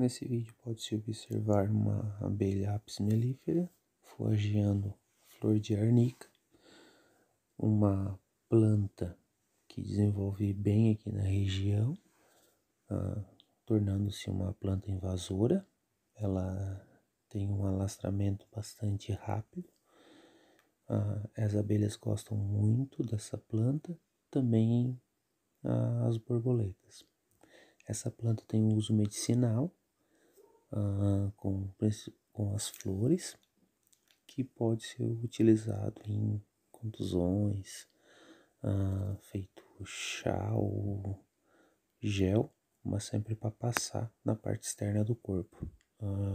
Nesse vídeo pode-se observar uma abelha apis mellifera forageando flor de arnica, uma planta que desenvolve bem aqui na região, ah, tornando-se uma planta invasora. Ela tem um alastramento bastante rápido. Ah, as abelhas gostam muito dessa planta, também ah, as borboletas. Essa planta tem um uso medicinal, ah, com, com as flores, que pode ser utilizado em contusões, ah, feito chá ou gel, mas sempre para passar na parte externa do corpo.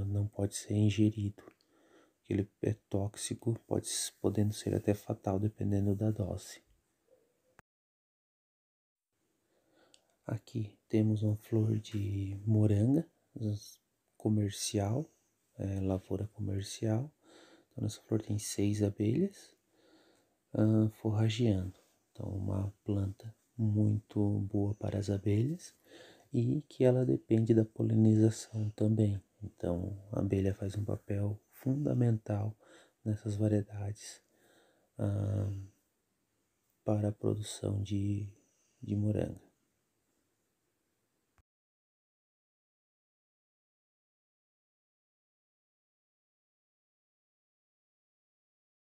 não pode ser ingerido, porque ele é tóxico, pode, podendo ser até fatal dependendo da dose. Aqui temos uma flor de moranga, comercial, é, lavoura comercial. Então, nessa flor tem seis abelhas uh, forrageando. Então, uma planta muito boa para as abelhas e que ela depende da polinização também. Então, a abelha faz um papel fundamental nessas variedades para a produção de, de moranga.